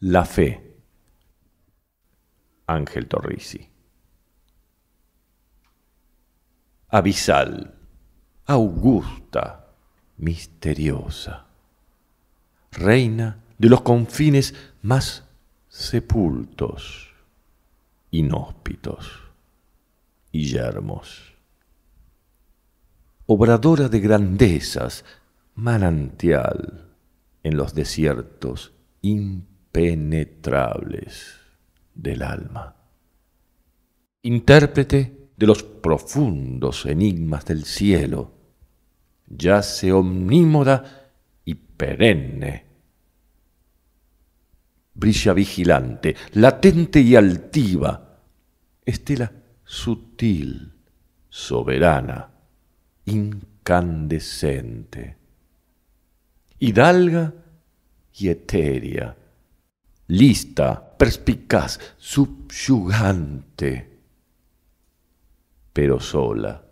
La fe. Ángel Torrisi. Abisal, augusta, misteriosa, reina de los confines más sepultos, inhóspitos y yermos. Obradora de grandezas, manantial en los desiertos internos impenetrables del alma. Intérprete de los profundos enigmas del cielo, yace omnímoda y perenne. Brilla vigilante, latente y altiva, estela sutil, soberana, incandescente, hidalga y etérea lista, perspicaz, subyugante, pero sola,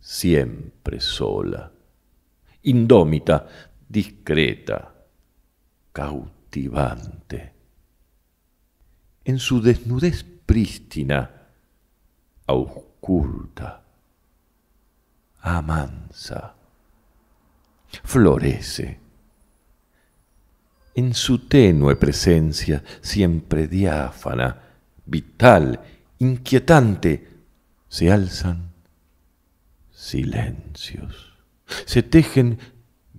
siempre sola, indómita, discreta, cautivante. En su desnudez prístina, ausculta, amansa, florece en su tenue presencia, siempre diáfana, vital, inquietante, se alzan silencios, se tejen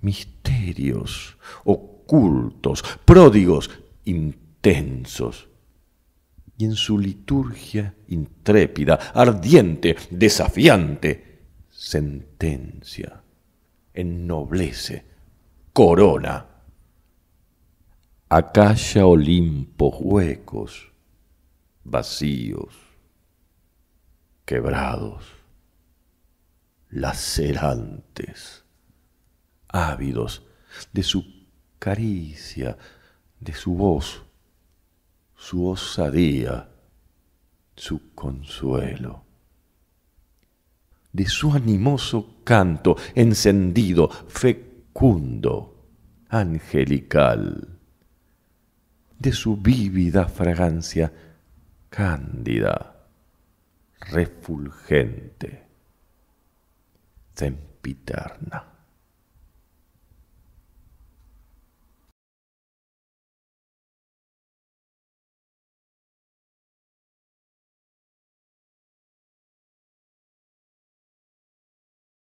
misterios ocultos, pródigos, intensos, y en su liturgia intrépida, ardiente, desafiante, sentencia, ennoblece, corona acalla Olimpos huecos, vacíos, quebrados, lacerantes, ávidos de su caricia, de su voz, su osadía, su consuelo, de su animoso canto encendido, fecundo, angelical de su vívida fragancia cándida, refulgente, sempiterna.